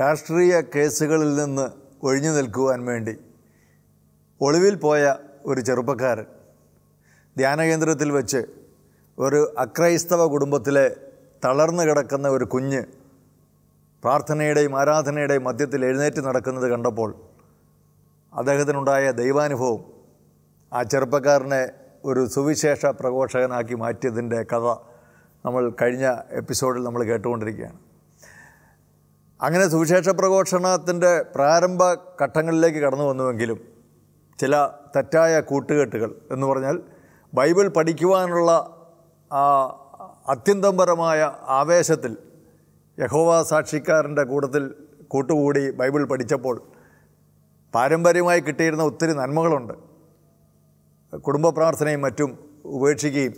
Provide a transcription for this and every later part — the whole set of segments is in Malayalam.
രാഷ്ട്രീയ കേസുകളിൽ നിന്ന് ഒഴിഞ്ഞു നിൽക്കുവാൻ വേണ്ടി ഒളിവിൽ പോയ ഒരു ചെറുപ്പക്കാരൻ ധ്യാനകേന്ദ്രത്തിൽ വെച്ച് ഒരു അക്രൈസ്തവ കുടുംബത്തിലെ തളർന്നു കിടക്കുന്ന ഒരു കുഞ്ഞ് പ്രാർത്ഥനയുടെയും ആരാധനയുടെയും മധ്യത്തിൽ എഴുന്നേറ്റ് നടക്കുന്നത് കണ്ടപ്പോൾ അദ്ദേഹത്തിനുണ്ടായ ദൈവാനുഭവം ആ ചെറുപ്പക്കാരനെ ഒരു സുവിശേഷ പ്രഘോഷകനാക്കി മാറ്റിയതിൻ്റെ കഥ നമ്മൾ കഴിഞ്ഞ എപ്പിസോഡിൽ നമ്മൾ കേട്ടുകൊണ്ടിരിക്കുകയാണ് അങ്ങനെ സുവിശേഷ പ്രഘോഷണത്തിൻ്റെ പ്രാരംഭ ഘട്ടങ്ങളിലേക്ക് കടന്നു വന്നുവെങ്കിലും ചില തെറ്റായ കൂട്ടുകെട്ടുകൾ എന്ന് പറഞ്ഞാൽ ബൈബിൾ പഠിക്കുവാനുള്ള ആ അത്യന്തംപരമായ ആവേശത്തിൽ യഹോവ സാക്ഷിക്കാരൻ്റെ കൂട്ടത്തിൽ കൂട്ടുകൂടി ബൈബിൾ പഠിച്ചപ്പോൾ പാരമ്പര്യമായി കിട്ടിയിരുന്ന ഒത്തിരി നന്മകളുണ്ട് കുടുംബ പ്രാർത്ഥനയും മറ്റും ഉപേക്ഷിക്കുകയും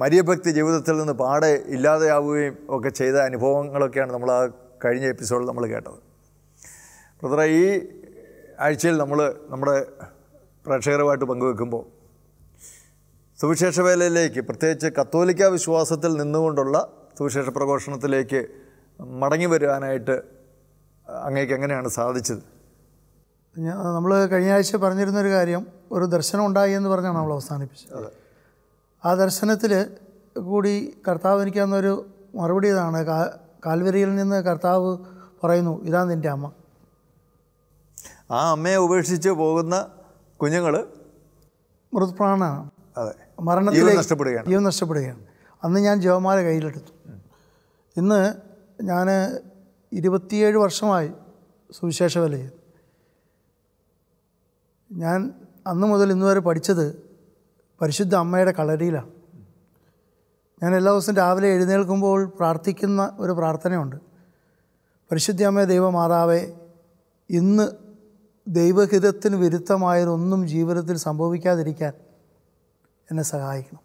മര്യഭക്തി ജീവിതത്തിൽ നിന്ന് പാടെ ഇല്ലാതെയാവുകയും ഒക്കെ ചെയ്ത അനുഭവങ്ങളൊക്കെയാണ് നമ്മൾ ആ കഴിഞ്ഞ എപ്പിസോഡിൽ നമ്മൾ കേട്ടത് ബ്രദറെ ഈ ആഴ്ചയിൽ നമ്മൾ നമ്മുടെ പ്രേക്ഷകരുമായിട്ട് പങ്കുവെക്കുമ്പോൾ സുവിശേഷ വേലയിലേക്ക് പ്രത്യേകിച്ച് കത്തോലിക്ക വിശ്വാസത്തിൽ നിന്നുകൊണ്ടുള്ള സുവിശേഷ പ്രഘോഷണത്തിലേക്ക് മടങ്ങി വരുവാനായിട്ട് അങ്ങേക്ക് എങ്ങനെയാണ് സാധിച്ചത് നമ്മൾ കഴിഞ്ഞ ആഴ്ച പറഞ്ഞിരുന്നൊരു കാര്യം ഒരു ദർശനം ഉണ്ടായി എന്ന് പറഞ്ഞാണ് നമ്മൾ അവസാനിപ്പിച്ചത് ആ ദർശനത്തിൽ കൂടി കർത്താവ് എനിക്ക് തന്നൊരു മറുപടി ഇതാണ് കാൽവരിയിൽ നിന്ന് കർത്താവ് പറയുന്നു ഇതാ നിൻ്റെ അമ്മ ആ അമ്മയെ ഉപേക്ഷിച്ച് പോകുന്ന കുഞ്ഞുങ്ങൾ മൃത്പ്രാണാണ് അതെ മരണത്തിലേക്ക് നഷ്ടപ്പെടുകയാണ് ജീവൻ നഷ്ടപ്പെടുകയാണ് അന്ന് ഞാൻ ജവമാല കയ്യിലെടുത്തു ഇന്ന് ഞാൻ ഇരുപത്തിയേഴ് വർഷമായി സുവിശേഷ വല ഞാൻ അന്ന് മുതൽ ഇന്ന് വരെ പഠിച്ചത് പരിശുദ്ധ അമ്മയുടെ കളരിയിലാണ് ഞാൻ എല്ലാ ദിവസവും രാവിലെ എഴുന്നേൽക്കുമ്പോൾ പ്രാർത്ഥിക്കുന്ന ഒരു പ്രാർത്ഥനയുണ്ട് പരിശുദ്ധ അമ്മയെ ദൈവമാതാവെ ഇന്ന് ദൈവഹിതത്തിന് വിരുദ്ധമായതൊന്നും ജീവിതത്തിൽ സംഭവിക്കാതിരിക്കാൻ എന്നെ സഹായിക്കണം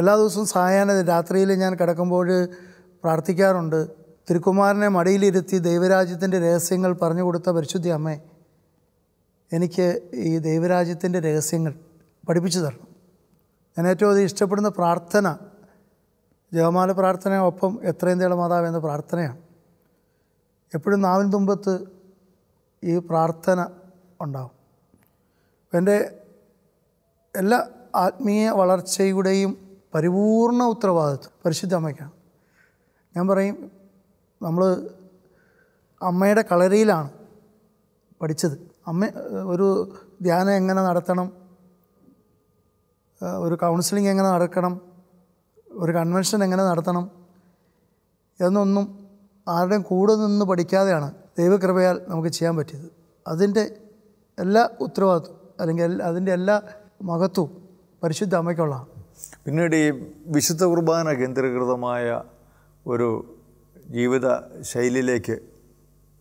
എല്ലാ ദിവസവും സായാഹ്ന രാത്രിയിൽ ഞാൻ കിടക്കുമ്പോൾ പ്രാർത്ഥിക്കാറുണ്ട് തിരുക്കുമാരനെ മടിയിലിരുത്തി ദൈവരാജ്യത്തിൻ്റെ രഹസ്യങ്ങൾ പറഞ്ഞു കൊടുത്ത പരിശുദ്ധി അമ്മേ എനിക്ക് ഈ ദൈവരാജ്യത്തിൻ്റെ രഹസ്യങ്ങൾ പഠിപ്പിച്ചു തരണം ഞാൻ ഏറ്റവും അധികം ഇഷ്ടപ്പെടുന്ന പ്രാർത്ഥന ജപമാല പ്രാർത്ഥനയൊപ്പം എത്രയും തേളമാതാവ് എന്ന പ്രാർത്ഥനയാണ് എപ്പോഴും നാവിൻ തുമ്പത്ത് ഈ പ്രാർത്ഥന ഉണ്ടാവും എൻ്റെ എല്ലാ ആത്മീയ വളർച്ചയുടെയും പരിപൂർണ ഉത്തരവാദിത്വം പരിശുദ്ധ അമ്മയ്ക്കാണ് ഞാൻ പറയും നമ്മൾ അമ്മയുടെ കളരിയിലാണ് പഠിച്ചത് അമ്മ ഒരു ധ്യാനം എങ്ങനെ നടത്തണം ഒരു കൗൺസിലിംഗ് എങ്ങനെ നടക്കണം ഒരു കൺവെൻഷൻ എങ്ങനെ നടത്തണം എന്നൊന്നും ആരുടെയും കൂടെ നിന്ന് പഠിക്കാതെയാണ് ദൈവകൃപയാൽ നമുക്ക് ചെയ്യാൻ പറ്റിയത് അതിൻ്റെ എല്ലാ ഉത്തരവാദിത്വം അല്ലെങ്കിൽ അതിൻ്റെ എല്ലാ മഹത്വവും പരിശുദ്ധ അമ്മയ്ക്കുള്ളതാണ് പിന്നീട് ഈ വിശുദ്ധ കുർബാന കേന്ദ്രീകൃതമായ ഒരു ജീവിത ശൈലിയിലേക്ക്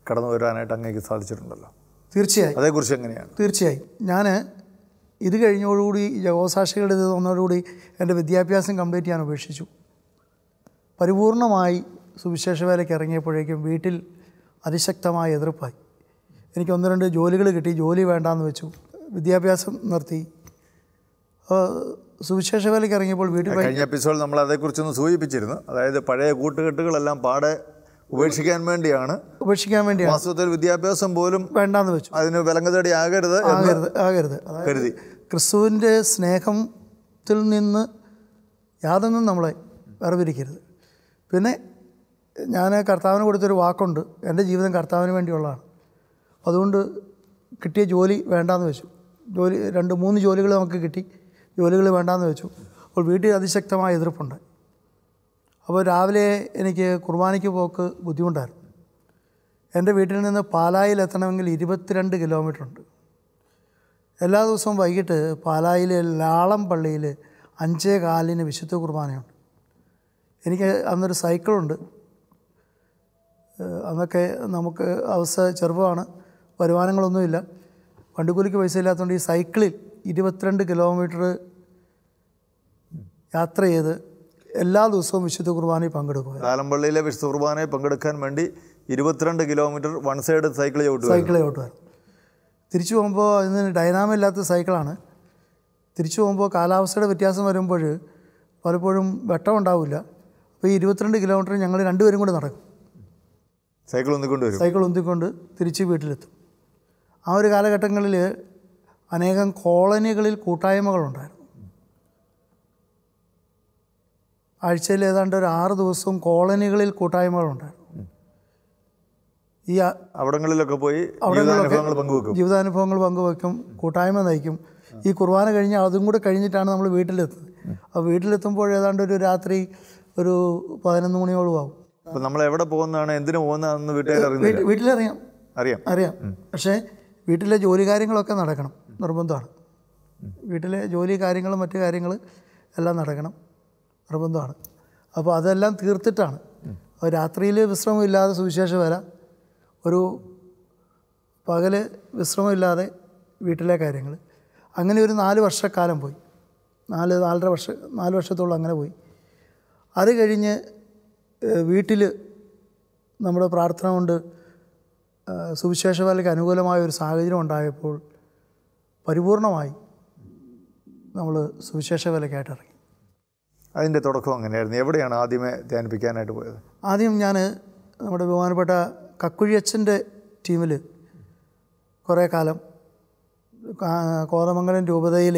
കടന്നു വരാനായിട്ട് അങ്ങേക്ക് സാധിച്ചിട്ടുണ്ടല്ലോ തീർച്ചയായും അതേക്കുറിച്ച് എങ്ങനെയാണ് തീർച്ചയായും ഞാൻ ഇത് കഴിഞ്ഞോടുകൂടി ജഗോസാക്ഷികളുടെ ഇത് തോന്നോടുകൂടി എൻ്റെ വിദ്യാഭ്യാസം കംപ്ലീറ്റ് ചെയ്യാൻ ഉപേക്ഷിച്ചു പരിപൂർണമായി സുവിശേഷ വേലയ്ക്ക് ഇറങ്ങിയപ്പോഴേക്കും വീട്ടിൽ അതിശക്തമായ എതിർപ്പായി എനിക്ക് ഒന്ന് രണ്ട് ജോലികൾ കിട്ടി ജോലി വേണ്ടാന്ന് വെച്ചു വിദ്യാഭ്യാസം നിർത്തി സുവിശേഷ വേലയ്ക്ക് ഇറങ്ങിയപ്പോൾ വീട്ടിൽ കഴിഞ്ഞ എപ്പിസോഡ് നമ്മൾ അതേക്കുറിച്ചൊന്ന് സൂചിപ്പിച്ചിരുന്നു അതായത് പഴയ കൂട്ടുകെട്ടുകളെല്ലാം പാടെ ഉപേക്ഷിക്കാൻ വേണ്ടിയാണ് ഉപേക്ഷിക്കാൻ വേണ്ടിയാണ് വാസ്തവത്തിൽ വിദ്യാഭ്യാസം പോലും വേണ്ടാന്ന് വെച്ചു അതിന് വിലങ്ങതടി ആകരുത് ആകരുത് ആകരുത് കരുതി ക്രിസ്തുവിൻ്റെ സ്നേഹത്തിൽ നിന്ന് യാതൊന്നും നമ്മളെ വേർപിരിക്കരുത് പിന്നെ ഞാൻ കർത്താവിന് കൊടുത്തൊരു വാക്കുണ്ട് എൻ്റെ ജീവിതം കർത്താവിന് വേണ്ടിയുള്ളതാണ് അതുകൊണ്ട് കിട്ടിയ ജോലി വേണ്ടാന്ന് വെച്ചു ജോലി രണ്ട് മൂന്ന് ജോലികൾ നമുക്ക് കിട്ടി ജോലികൾ വേണ്ടാന്ന് വെച്ചു അപ്പോൾ വീട്ടിൽ അതിശക്തമായ എതിർപ്പുണ്ട് അപ്പോൾ രാവിലെ എനിക്ക് കുർബാനയ്ക്ക് പോക്ക് ബുദ്ധിമുട്ടായിരുന്നു എൻ്റെ വീട്ടിൽ നിന്ന് പാലായിൽ എത്തണമെങ്കിൽ ഇരുപത്തിരണ്ട് കിലോമീറ്റർ ഉണ്ട് എല്ലാ ദിവസവും വൈകിട്ട് പാലായിലെ ലാളം പള്ളിയിൽ അഞ്ചേ കാലിന് വിശുദ്ധ കുർബാനയുണ്ട് എനിക്ക് അന്നൊരു സൈക്കിളുണ്ട് അന്നൊക്കെ നമുക്ക് അവസ്ഥ ചെറുപ്പമാണ് വരുമാനങ്ങളൊന്നുമില്ല വണ്ടിക്കൂലിക്ക് പൈസ ഇല്ലാത്തതുകൊണ്ട് ഈ സൈക്കിളിൽ ഇരുപത്തിരണ്ട് കിലോമീറ്റർ യാത്ര ചെയ്ത് എല്ലാ ദിവസവും വിശുദ്ധ കുർബാനയിൽ പങ്കെടുക്കുക കാലമ്പള്ളിയിലെ വിശുദ്ധ കുർബാനയിൽ പങ്കെടുക്കാൻ വേണ്ടി ഇരുപത്തിരണ്ട് കിലോമീറ്റർ വൺ സൈഡ് സൈക്കിൾ ചവിട്ട് സൈക്കിൾ വരും തിരിച്ചു പോകുമ്പോൾ ഇതിന് ഡൈനാമ ഇല്ലാത്ത സൈക്കിളാണ് തിരിച്ചു പോകുമ്പോൾ കാലാവസ്ഥയുടെ വ്യത്യാസം വരുമ്പോൾ പലപ്പോഴും വെട്ടം ഉണ്ടാവില്ല അപ്പോൾ ഈ ഇരുപത്തിരണ്ട് കിലോമീറ്റർ ഞങ്ങൾ രണ്ടുപേരും കൂടി നടക്കും സൈക്കിൾ ഒന്നിക്കൊണ്ട് വരും സൈക്കിൾ ഒന്നിക്കൊണ്ട് തിരിച്ച് വീട്ടിലെത്തും ആ ഒരു കാലഘട്ടങ്ങളിൽ അനേകം കോളനികളിൽ കൂട്ടായ്മകളുണ്ടായിരുന്നു ആഴ്ചയിൽ ഏതാണ്ട് ഒരു ആറ് ദിവസവും കോളനികളിൽ കൂട്ടായ്മകളുണ്ടായിരുന്നു ഈ അവിടങ്ങളിലൊക്കെ പോയി ജീവിതാനുഭവങ്ങൾ പങ്കുവെക്കും കൂട്ടായ്മ നയിക്കും ഈ കുർബാന കഴിഞ്ഞ് അതും കൂടെ കഴിഞ്ഞിട്ടാണ് നമ്മൾ വീട്ടിലെത്തുന്നത് അപ്പോൾ വീട്ടിലെത്തുമ്പോൾ ഏതാണ്ട് ഒരു രാത്രി ഒരു പതിനൊന്ന് മണിയോളം ആകും അപ്പോൾ നമ്മൾ എവിടെ പോകുന്നതാണ് എന്തിനു പോകുന്നതാണെന്ന് വീട്ടുകാർ വീട്ടിലറിയാം അറിയാം അറിയാം പക്ഷേ വീട്ടിലെ ജോലി കാര്യങ്ങളൊക്കെ നടക്കണം നിർബന്ധമാണ് വീട്ടിലെ ജോലി കാര്യങ്ങളും മറ്റു കാര്യങ്ങൾ എല്ലാം നടക്കണം നിർബന്ധമാണ് അപ്പോൾ അതെല്ലാം തീർത്തിട്ടാണ് രാത്രിയിൽ വിശ്രമമില്ലാതെ സുവിശേഷം വരാം ഒരു പകൽ വിശ്രമമില്ലാതെ വീട്ടിലെ കാര്യങ്ങൾ അങ്ങനെ ഒരു നാല് വർഷക്കാലം പോയി നാല് നാലര വർഷ നാല് വർഷത്തോളം അങ്ങനെ പോയി അത് കഴിഞ്ഞ് വീട്ടിൽ നമ്മുടെ പ്രാർത്ഥന കൊണ്ട് സുവിശേഷവേലയ്ക്ക് അനുകൂലമായ ഒരു സാഹചര്യം ഉണ്ടായപ്പോൾ പരിപൂർണമായി നമ്മൾ സുവിശേഷവേലയ്ക്കായിട്ട് ഇറങ്ങി അതിൻ്റെ തുടക്കം അങ്ങനെയായിരുന്നു എവിടെയാണ് ആദ്യമേ ധ്യാനിപ്പിക്കാനായിട്ട് പോയത് ആദ്യം ഞാൻ നമ്മുടെ ബഹുമാനപ്പെട്ട കക്കുഴിയച്ഛൻ്റെ ടീമിൽ കുറേ കാലം കോതമംഗലം രൂപതയിൽ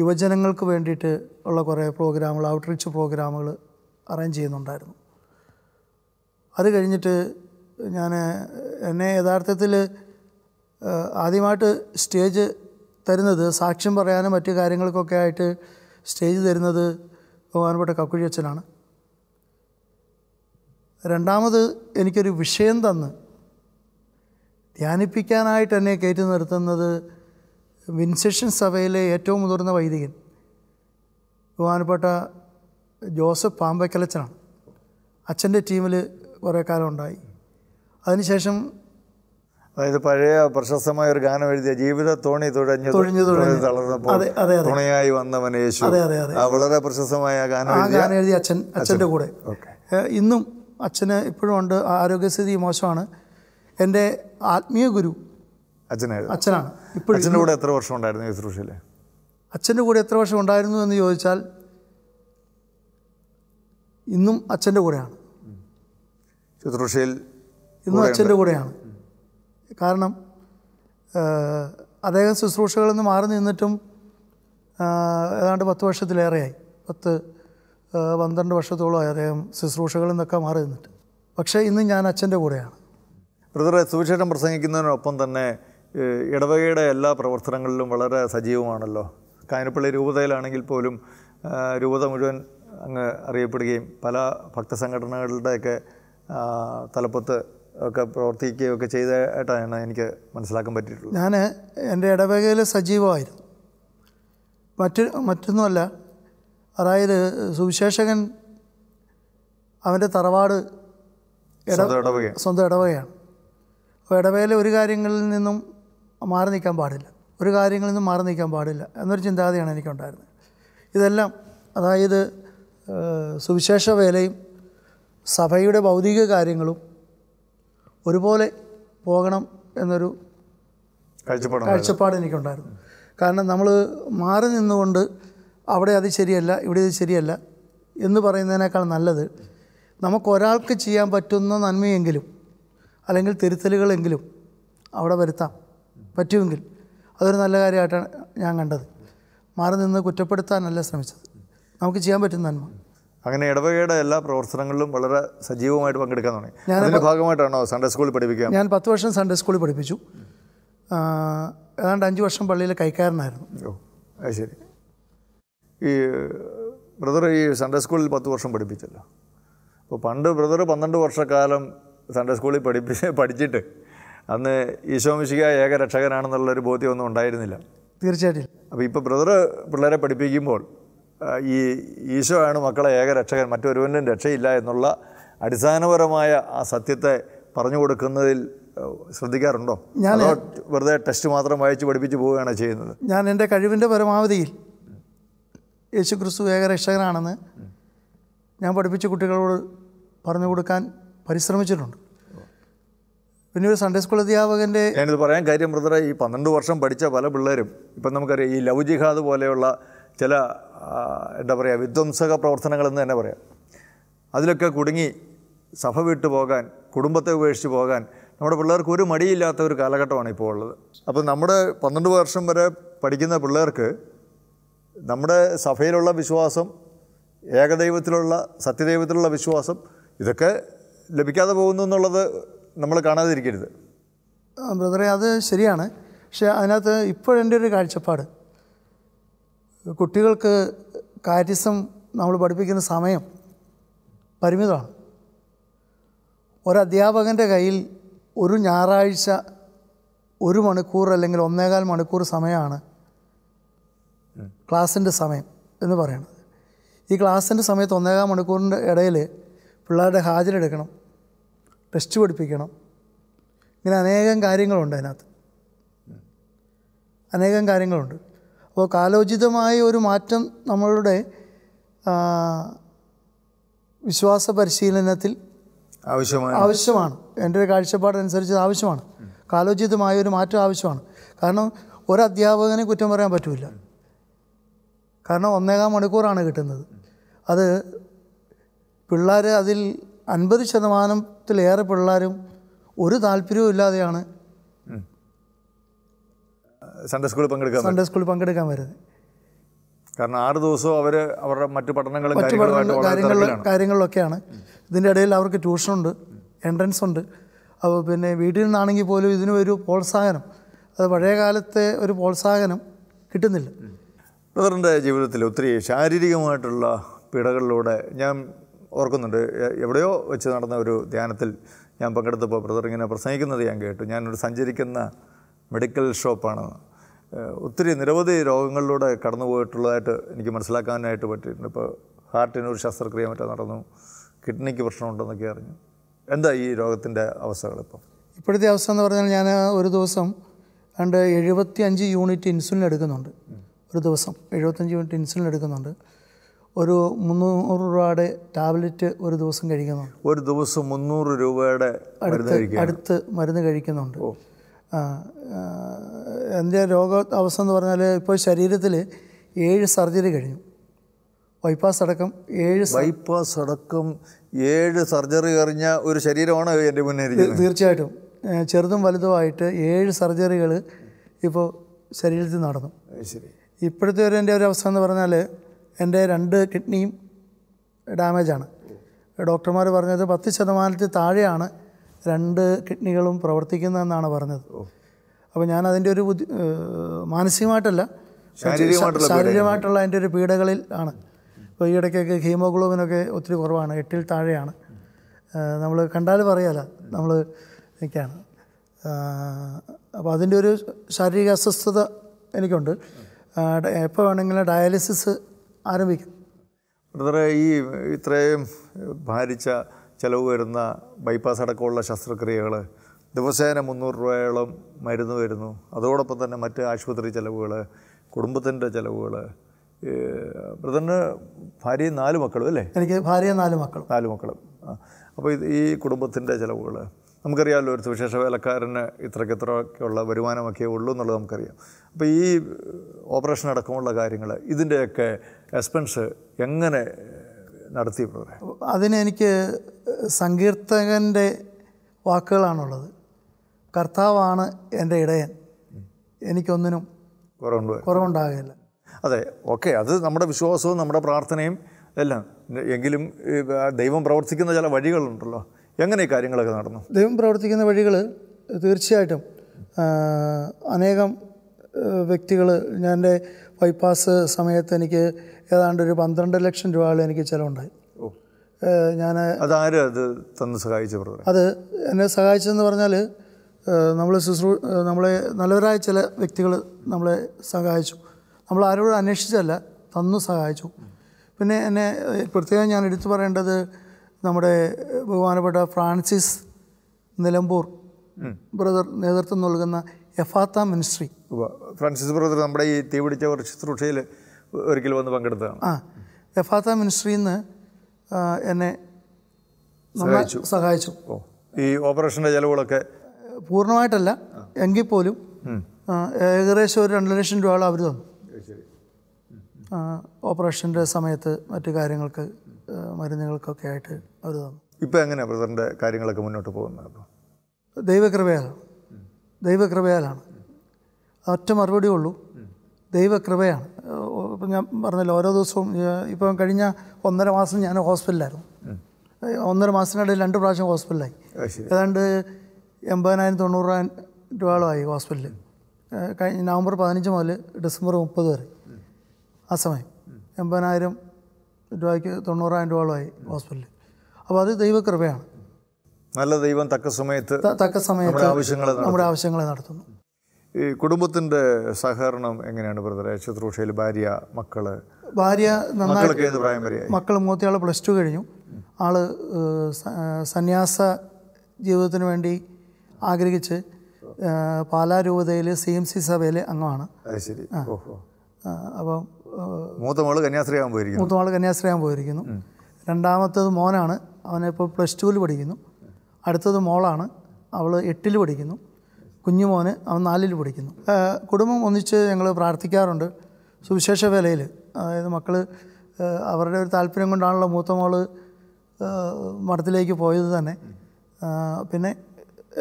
യുവജനങ്ങൾക്ക് വേണ്ടിയിട്ട് ഉള്ള കുറേ പ്രോഗ്രാമുകൾ ഔട്ട്റീച്ച് പ്രോഗ്രാമുകൾ അറേഞ്ച് ചെയ്യുന്നുണ്ടായിരുന്നു അത് കഴിഞ്ഞിട്ട് ഞാൻ എന്നെ യഥാർത്ഥത്തിൽ ആദ്യമായിട്ട് സ്റ്റേജ് തരുന്നത് സാക്ഷ്യം പറയാനും മറ്റു കാര്യങ്ങൾക്കൊക്കെ ആയിട്ട് സ്റ്റേജ് തരുന്നത് ബഹുമാനപ്പെട്ട കക്കുഴി അച്ഛനാണ് രണ്ടാമത് എനിക്കൊരു വിഷയം തന്ന് ധ്യാനിപ്പിക്കാനായിട്ട് എന്നെ കയറ്റി നിർത്തുന്നത് വിൻസെഷൻ സഭയിലെ ഏറ്റവും മുതിർന്ന വൈദികൻ ബഹുമാനപ്പെട്ട ജോസഫ് പാമ്പക്കലച്ചനാണ് അച്ഛൻ്റെ ടീമിൽ കുറേ കാലം ഉണ്ടായി അതിനുശേഷം അതായത് പഴയ പ്രശസ്തമായ ഒരു ഗാനം എഴുതിയ ജീവിത തോണി തുഴഞ്ഞു തുഴഞ്ഞു തുഴഞ്ഞു തളർന്നപ്പോൾ തുണയായി വന്നവൻ യേശു വളരെ പ്രശസ്തമായ ഗാനം എഴുതിയ അച്ഛൻ അച്ഛൻ്റെ കൂടെ ഇന്നും അച്ഛന് ഇപ്പോഴും ഉണ്ട് ആരോഗ്യസ്ഥിതി മോശമാണ് എൻ്റെ ആത്മീയ ഗുരു അച്ഛനായിരുന്നു അച്ഛനാണ് ഇപ്പോൾ അച്ഛൻ്റെ കൂടെ എത്ര വർഷം ഉണ്ടായിരുന്നു ശുശ്രൂഷയിൽ അച്ഛൻ്റെ കൂടെ എത്ര വർഷം ഉണ്ടായിരുന്നു എന്ന് ചോദിച്ചാൽ ഇന്നും അച്ഛൻ്റെ കൂടെയാണ് ശുശ്രൂഷയിൽ ഇന്നും അച്ഛൻ്റെ കൂടെയാണ് കാരണം അദ്ദേഹം ശുശ്രൂഷകളിൽ നിന്ന് മാറി നിന്നിട്ടും ഏതാണ്ട് പത്ത് വർഷത്തിലേറെയായി പത്ത് പന്ത്രണ്ട് വർഷത്തോളമായി അദ്ദേഹം ശുശ്രൂഷകളിൽ നിന്നൊക്കെ മാറി നിന്നിട്ട് പക്ഷേ ഇന്ന് ഞാൻ അച്ഛൻ്റെ കൂടെയാണ് ബ്രദറെ സുവിശേഷം പ്രസംഗിക്കുന്നതിനൊപ്പം തന്നെ ഇടവകയുടെ എല്ലാ പ്രവർത്തനങ്ങളിലും വളരെ സജീവമാണല്ലോ കാനപ്പള്ളി രൂപതയിലാണെങ്കിൽ പോലും രൂപത മുഴുവൻ അങ്ങ് അറിയപ്പെടുകയും പല ഭക്തസംഘടനകളുടെയൊക്കെ തലപ്പത്ത് ഒക്കെ പ്രവർത്തിക്കുകയൊക്കെ ചെയ്തതായിട്ടാണ് എനിക്ക് മനസ്സിലാക്കാൻ പറ്റിയിട്ടുള്ളത് ഞാൻ എൻ്റെ ഇടവകയിൽ സജീവമായിരുന്നു മറ്റ് മറ്റൊന്നുമല്ല അതായത് സുവിശേഷകൻ അവൻ്റെ തറവാട് ഇടവക സ്വന്തം ഇടവകയാണ് അപ്പോൾ ഇടവേല ഒരു കാര്യങ്ങളിൽ നിന്നും മാറി നിൽക്കാൻ പാടില്ല ഒരു കാര്യങ്ങളിൽ നിന്നും മാറി നിൽക്കാൻ പാടില്ല എന്നൊരു ചിന്താഗതിയാണ് എനിക്കുണ്ടായിരുന്നത് ഇതെല്ലാം അതായത് സുവിശേഷ വേലയും സഭയുടെ ഭൗതിക കാര്യങ്ങളും ഒരുപോലെ പോകണം എന്നൊരു കാഴ്ചപ്പാട് എനിക്കുണ്ടായിരുന്നു കാരണം നമ്മൾ മാറി നിന്നുകൊണ്ട് അവിടെ അത് ശരിയല്ല ഇവിടെ ഇത് ശരിയല്ല എന്ന് പറയുന്നതിനേക്കാൾ നല്ലത് നമുക്കൊരാൾക്ക് ചെയ്യാൻ പറ്റുന്ന നന്മയെങ്കിലും അല്ലെങ്കിൽ തിരുത്തലുകളെങ്കിലും അവിടെ വരുത്താം പറ്റുമെങ്കിൽ അതൊരു നല്ല കാര്യമായിട്ടാണ് ഞാൻ കണ്ടത് മാറി നിന്ന് കുറ്റപ്പെടുത്താനല്ല ശ്രമിച്ചത് നമുക്ക് ചെയ്യാൻ പറ്റുന്ന നന്മ അങ്ങനെ ഇടവകയുടെ എല്ലാ പ്രവർത്തനങ്ങളിലും വളരെ സജീവമായിട്ട് പങ്കെടുക്കാൻ തുടങ്ങി അതിൻ്റെ ഭാഗമായിട്ടാണോ സൺഡേ സ്കൂളിൽ പഠിപ്പിക്കുക ഞാൻ പത്ത് വർഷം സൺഡേ സ്കൂളിൽ പഠിപ്പിച്ചു ഏതാണ്ട് അഞ്ച് വർഷം പള്ളിയിൽ കൈക്കാരനായിരുന്നു ഓ അത് ശരി ഈ ബ്രദർ ഈ സൺഡേ സ്കൂളിൽ പത്ത് വർഷം പഠിപ്പിച്ചല്ലോ അപ്പോൾ പണ്ട് ബ്രദർ പന്ത്രണ്ട് വർഷക്കാലം സൺഡേ സ്കൂളിൽ പഠിപ്പിച്ച് പഠിച്ചിട്ട് അന്ന് ഈശോമിശിക ഏക രക്ഷകനാണെന്നുള്ളൊരു ബോധ്യമൊന്നും ഉണ്ടായിരുന്നില്ല തീർച്ചയായിട്ടും അപ്പോൾ ഇപ്പോൾ ബ്രദർ പിള്ളേരെ പഠിപ്പിക്കുമ്പോൾ ഈ ഈശോയാണ് മക്കളെ ഏകരക്ഷകൻ മറ്റൊരുവനും രക്ഷയില്ല എന്നുള്ള അടിസ്ഥാനപരമായ ആ സത്യത്തെ പറഞ്ഞു കൊടുക്കുന്നതിൽ ശ്രദ്ധിക്കാറുണ്ടോ ഞാൻ വെറുതെ ടെസ്റ്റ് മാത്രം വായിച്ച് പഠിപ്പിച്ച് പോവുകയാണ് ചെയ്യുന്നത് ഞാൻ എൻ്റെ കഴിവിൻ്റെ പരമാവധിയിൽ യേശു ക്രിസ്തു ഏകരക്ഷകനാണെന്ന് ഞാൻ പഠിപ്പിച്ച കുട്ടികളോട് പറഞ്ഞു കൊടുക്കാൻ പരിശ്രമിച്ചിട്ടുണ്ട് പിന്നെ ഒരു സൺഡേ സ്കൂൾ അധ്യാപകൻ്റെ ഞാനിത് പറയാൻ കാര്യം ബ്രദറെ ഈ പന്ത്രണ്ട് വർഷം പഠിച്ച പല പിള്ളേരും ഇപ്പം നമുക്കറിയാം ഈ ലവ് ജിഹാദ് പോലെയുള്ള ചില എന്താ പറയുക വിധ്വംസക പ്രവർത്തനങ്ങളെന്ന് തന്നെ പറയാം അതിലൊക്കെ കുടുങ്ങി സഭ വിട്ടു പോകാൻ കുടുംബത്തെ ഉപേക്ഷിച്ച് പോകാൻ നമ്മുടെ പിള്ളേർക്ക് ഒരു മടിയില്ലാത്ത ഒരു കാലഘട്ടമാണ് ഇപ്പോൾ ഉള്ളത് അപ്പോൾ നമ്മുടെ പന്ത്രണ്ട് വർഷം വരെ പഠിക്കുന്ന പിള്ളേർക്ക് നമ്മുടെ സഭയിലുള്ള വിശ്വാസം ഏകദൈവത്തിലുള്ള സത്യദൈവത്തിലുള്ള വിശ്വാസം ഇതൊക്കെ ലഭിക്കാതെ പോകുന്നു എന്നുള്ളത് നമ്മൾ കാണാതിരിക്കരുത് ബ്രദറെ അത് ശരിയാണ് പക്ഷേ അതിനകത്ത് ഇപ്പോഴെൻ്റെ ഒരു കാഴ്ചപ്പാട് കുട്ടികൾക്ക് കാറ്റിസം നമ്മൾ പഠിപ്പിക്കുന്ന സമയം പരിമിതമാണ് ഒരധ്യാപകൻ്റെ കയ്യിൽ ഒരു ഞായറാഴ്ച ഒരു മണിക്കൂർ അല്ലെങ്കിൽ ഒന്നേകാൽ മണിക്കൂർ സമയമാണ് ക്ലാസ്സിൻ്റെ സമയം എന്ന് പറയുന്നത് ഈ ക്ലാസ്സിൻ്റെ സമയത്ത് ഒന്നേകാൽ മണിക്കൂറിൻ്റെ ഇടയിൽ പിള്ളേരുടെ ഹാജരെടുക്കണം ടെസ്റ്റ് പഠിപ്പിക്കണം ഇങ്ങനെ അനേകം കാര്യങ്ങളുണ്ട് അതിനകത്ത് അനേകം കാര്യങ്ങളുണ്ട് അപ്പോൾ കാലോചിതമായ ഒരു മാറ്റം നമ്മളുടെ വിശ്വാസ പരിശീലനത്തിൽ ആവശ്യമാണ് ആവശ്യമാണ് എൻ്റെ ഒരു കാഴ്ചപ്പാടനുസരിച്ച് ആവശ്യമാണ് കാലോചിതമായ ഒരു മാറ്റം ആവശ്യമാണ് കാരണം ഒരു അധ്യാപകനെ കുറ്റം പറയാൻ പറ്റില്ല കാരണം ഒന്നേകാം മണിക്കൂറാണ് കിട്ടുന്നത് അത് പിള്ളേർ അതിൽ അൻപത് ശതമാനത്തിലേറെ പിള്ളേരും ഒരു താല്പര്യവും ഇല്ലാതെയാണ് സൺഡേ സ്കൂളിൽ പങ്കെടുക്കാൻ സൺഡേ സ്കൂളിൽ പങ്കെടുക്കാൻ വരുന്നത് കാരണം ആറ് ദിവസവും അവർ അവരുടെ മറ്റു പഠനങ്ങളും മറ്റു കാര്യങ്ങളിലും കാര്യങ്ങളിലൊക്കെയാണ് ഇതിൻ്റെ ഇടയിൽ അവർക്ക് ട്യൂഷനുണ്ട് എൻട്രൻസ് ഉണ്ട് അപ്പോൾ പിന്നെ വീട്ടിൽ നിന്നാണെങ്കിൽ പോലും ഇതിന് ഒരു പ്രോത്സാഹനം അത് പഴയ കാലത്തെ ഒരു പ്രോത്സാഹനം കിട്ടുന്നില്ല ബ്രദറിൻ്റെ ജീവിതത്തിൽ ഒത്തിരി ശാരീരികമായിട്ടുള്ള പിടകളിലൂടെ ഞാൻ ഓർക്കുന്നുണ്ട് എവിടെയോ വെച്ച് നടന്ന ഒരു ധ്യാനത്തിൽ ഞാൻ പങ്കെടുത്തപ്പോൾ ബ്രദർ ഇങ്ങനെ പ്രസംഗിക്കുന്നത് ഞാൻ കേട്ടു ഞാനൊരു സഞ്ചരിക്കുന്ന മെഡിക്കൽ ഷോപ്പാണ് ഒത്തിരി നിരവധി രോഗങ്ങളിലൂടെ കടന്നു പോയിട്ടുള്ളതായിട്ട് എനിക്ക് മനസ്സിലാക്കാനായിട്ട് പറ്റിയിട്ടുണ്ട് ഇപ്പോൾ ഹാർട്ടിന് ഒരു ശസ്ത്രക്രിയ മറ്റോ നടന്നു കിഡ്നിക്ക് പ്രശ്നമുണ്ടെന്നൊക്കെ അറിഞ്ഞു എന്താ ഈ രോഗത്തിൻ്റെ അവസ്ഥകൾ ഇപ്പോൾ ഇപ്പോഴത്തെ അവസ്ഥ എന്ന് പറഞ്ഞാൽ ഞാൻ ഒരു ദിവസം രണ്ട് എഴുപത്തി അഞ്ച് യൂണിറ്റ് ഇൻസുലിൻ എടുക്കുന്നുണ്ട് ഒരു ദിവസം എഴുപത്തഞ്ച് യൂണിറ്റ് ഇൻസുലിൻ എടുക്കുന്നുണ്ട് ഒരു മുന്നൂറ് രൂപയുടെ ടാബ്ലറ്റ് ഒരു ദിവസം കഴിക്കുന്നുണ്ട് ഒരു ദിവസം മുന്നൂറ് രൂപയുടെ അടുത്ത് മരുന്ന് കഴിക്കുന്നുണ്ട് എൻ്റെ രോഗ അവസ്ഥ എന്ന് പറഞ്ഞാൽ ഇപ്പോൾ ശരീരത്തിൽ ഏഴ് സർജറി കഴിഞ്ഞു ബൈപ്പാസ് അടക്കം ഏഴ് ബൈപ്പാസ് അടക്കം ഏഴ് സർജറി കഴിഞ്ഞ ഒരു ശരീരമാണ് എൻ്റെ മുന്നേ തീർച്ചയായിട്ടും ചെറുതും വലുതുമായിട്ട് ഏഴ് സർജറികൾ ഇപ്പോൾ ശരീരത്തിൽ നടന്നു ശരി ഇപ്പോഴത്തെ ഒരു എൻ്റെ ഒരു അവസ്ഥ എന്ന് പറഞ്ഞാൽ എൻ്റെ രണ്ട് കിഡ്നിയും ഡാമേജാണ് ഡോക്ടർമാർ പറഞ്ഞത് പത്ത് ശതമാനത്തിൽ താഴെയാണ് രണ്ട് കിഡ്നികളും പ്രവർത്തിക്കുന്നതെന്നാണ് പറഞ്ഞത് അപ്പോൾ ഞാൻ അതിൻ്റെ ഒരു ബുദ്ധി മാനസികമായിട്ടല്ല ശാരീരികമായിട്ടുള്ള അതിൻ്റെ ഒരു പീഡകളിൽ ആണ് ഇപ്പോൾ ഈ ഇടയ്ക്കൊക്കെ ഹീമോഗ്ലോബിനൊക്കെ ഒത്തിരി കുറവാണ് എട്ടിൽ താഴെയാണ് നമ്മൾ കണ്ടാൽ പറയാല നമ്മൾ ഒക്കെയാണ് അപ്പോൾ അതിൻ്റെ ഒരു ശാരീരിക അസ്വസ്ഥത എനിക്കുണ്ട് എപ്പോൾ വേണമെങ്കിലും ഡയാലിസിസ് ആരംഭിക്കും ഈ ഇത്രയും ഭാരിച്ച ചിലവ് വരുന്ന ബൈപ്പാസ് അടക്കമുള്ള ശസ്ത്രക്രിയകൾ ദിവസേന മുന്നൂറ് രൂപയോളം മരുന്ന് വരുന്നു അതോടൊപ്പം തന്നെ മറ്റ് ആശുപത്രി ചിലവുകൾ കുടുംബത്തിൻ്റെ ചിലവുകൾ ബ്രദറിന് ഭാര്യയും നാല് മക്കളും അല്ലേ എനിക്ക് ഭാര്യ നാല് മക്കളും നാല് മക്കളും അപ്പോൾ ഇത് ഈ കുടുംബത്തിൻ്റെ ചിലവുകൾ നമുക്കറിയാമല്ലോ ഒരു സുവിശേഷ വേലക്കാരന് ഇത്രയ്ക്ക് ഇത്രയൊക്കെയുള്ള വരുമാനമൊക്കെ ഉള്ളൂ എന്നുള്ളത് നമുക്കറിയാം അപ്പോൾ ഈ ഓപ്പറേഷൻ അടക്കമുള്ള കാര്യങ്ങൾ ഇതിൻ്റെയൊക്കെ എക്സ്പെൻസ് എങ്ങനെ നടത്തി ബ്രദറെ അതിനെനിക്ക് സങ്കീർത്തകൻ്റെ വാക്കുകളാണുള്ളത് കർത്താവാണ് എൻ്റെ ഇടയൻ എനിക്കൊന്നിനും കുറവുണ്ട് കുറവുണ്ടാകില്ല അതെ ഓക്കെ അത് നമ്മുടെ വിശ്വാസവും നമ്മുടെ പ്രാർത്ഥനയും എല്ലാം എങ്കിലും ദൈവം പ്രവർത്തിക്കുന്ന ചില വഴികളുണ്ടല്ലോ എങ്ങനെ ഈ കാര്യങ്ങളൊക്കെ നടന്നു ദൈവം പ്രവർത്തിക്കുന്ന വഴികൾ തീർച്ചയായിട്ടും അനേകം വ്യക്തികൾ ഞാൻ എൻ്റെ ബൈപ്പാസ് സമയത്ത് എനിക്ക് ഏതാണ്ട് ഒരു പന്ത്രണ്ട് ലക്ഷം രൂപകൾ എനിക്ക് ചിലവുണ്ടായി ഞാൻ അത് എന്നെ സഹായിച്ചതെന്ന് പറഞ്ഞാൽ നമ്മൾ ശുശ്രൂ നമ്മളെ നല്ലവരായ ചില വ്യക്തികൾ നമ്മളെ സഹായിച്ചു നമ്മൾ ആരോടും അന്വേഷിച്ചല്ല തന്നു സഹായിച്ചു പിന്നെ എന്നെ പ്രത്യേകം ഞാൻ എടുത്തു പറയേണ്ടത് നമ്മുടെ ബഹുമാനപ്പെട്ട ഫ്രാൻസിസ് നിലമ്പൂർ ബ്രദർ നേതൃത്വം നൽകുന്ന യഫാത്ത മിനിസ്ട്രി ഫ്രാൻസിസ് ബ്രദർ നമ്മുടെ ഈ തീപിടിച്ച ശുശ്രൂഷയിൽ ഒരിക്കൽ വന്ന് പങ്കെടുത്തതാണ് ആ യഫാത്ത മിനിസ്ട്രിയിൽ നിന്ന് എന്നെ സഹായിച്ചു സഹായിച്ചു ഈ ഓപ്പറേഷൻ്റെ ചിലവുകളൊക്കെ പൂർണ്ണമായിട്ടല്ല എങ്കിൽ പോലും ഏകദേശം ഒരു രണ്ട് ലക്ഷം രൂപ അവർ തന്നു ഓപ്പറേഷൻ്റെ സമയത്ത് മറ്റു കാര്യങ്ങൾക്ക് മരുന്നുകൾക്കൊക്കെ ആയിട്ട് അവർ തന്നു ഇപ്പോൾ എങ്ങനെയാണ് ബ്രദറിൻ്റെ കാര്യങ്ങളൊക്കെ മുന്നോട്ട് പോകുന്നത് ദൈവകൃപയാണ് ദൈവകൃപയാലാണ് ഒറ്റ മറുപടി ഉള്ളൂ ദൈവകൃപയാണ് ഇപ്പം ഞാൻ പറഞ്ഞല്ലോ ഓരോ ദിവസവും ഇപ്പം കഴിഞ്ഞ ഒന്നര മാസം ഞാൻ ഹോസ്പിറ്റലിലായിരുന്നു ഒന്നര മാസത്തിനിടയിൽ രണ്ട് പ്രാവശ്യം ഹോസ്പിറ്റലായി ഏതാണ്ട് എൺപതിനായിരം തൊണ്ണൂറായിരം രൂപകളായി ഹോസ്പിറ്റലിൽ കഴിഞ്ഞ നവംബർ പതിനഞ്ച് മുതൽ ഡിസംബർ മുപ്പത് വരെ ആ സമയം എൺപതിനായിരം രൂപയ്ക്ക് തൊണ്ണൂറായിരം രൂപകളായി ഹോസ്പിറ്റലിൽ അപ്പോൾ അത് ദൈവകൃപയാണ് നല്ല ദൈവം തക്ക സമയത്ത് തക്ക സമയത്ത് ആവശ്യങ്ങൾ നമ്മുടെ ആവശ്യങ്ങളെ നടത്തുന്നു ഈ കുടുംബത്തിൻ്റെ സഹകരണം എങ്ങനെയാണ് ബ്രദറെ ശുശ്രൂഷയിൽ ഭാര്യ മക്കള് ഭാര്യ നന്നായി മക്കൾ മൂത്തയാൾ പ്ലസ് ടു കഴിഞ്ഞു ആള് സന്യാസ ജീവിതത്തിന് വേണ്ടി ആഗ്രഹിച്ച് പാലാ രൂപതയിൽ സി എം സി സഭയിലെ അംഗമാണ് ശരി അപ്പം മൂത്ത മോള് കന്യാസ്ത്രീയാകാൻ പോയിരിക്കുന്നു മൂത്ത മോള് കന്യാസ്ത്രീയാകാൻ പോയിരിക്കുന്നു രണ്ടാമത്തത് മോനാണ് അവനിപ്പോൾ പ്ലസ് ടുവിൽ പഠിക്കുന്നു അടുത്തത് മോളാണ് അവൾ എട്ടിൽ പഠിക്കുന്നു കുഞ്ഞു മോന് അവൻ നാലിൽ പഠിക്കുന്നു കുടുംബം ഒന്നിച്ച് ഞങ്ങൾ പ്രാർത്ഥിക്കാറുണ്ട് സുവിശേഷ വേലയിൽ അതായത് മക്കൾ അവരുടെ ഒരു താല്പര്യം കൊണ്ടാണല്ലോ മൂത്ത മോൾ മഠത്തിലേക്ക് പോയത് തന്നെ പിന്നെ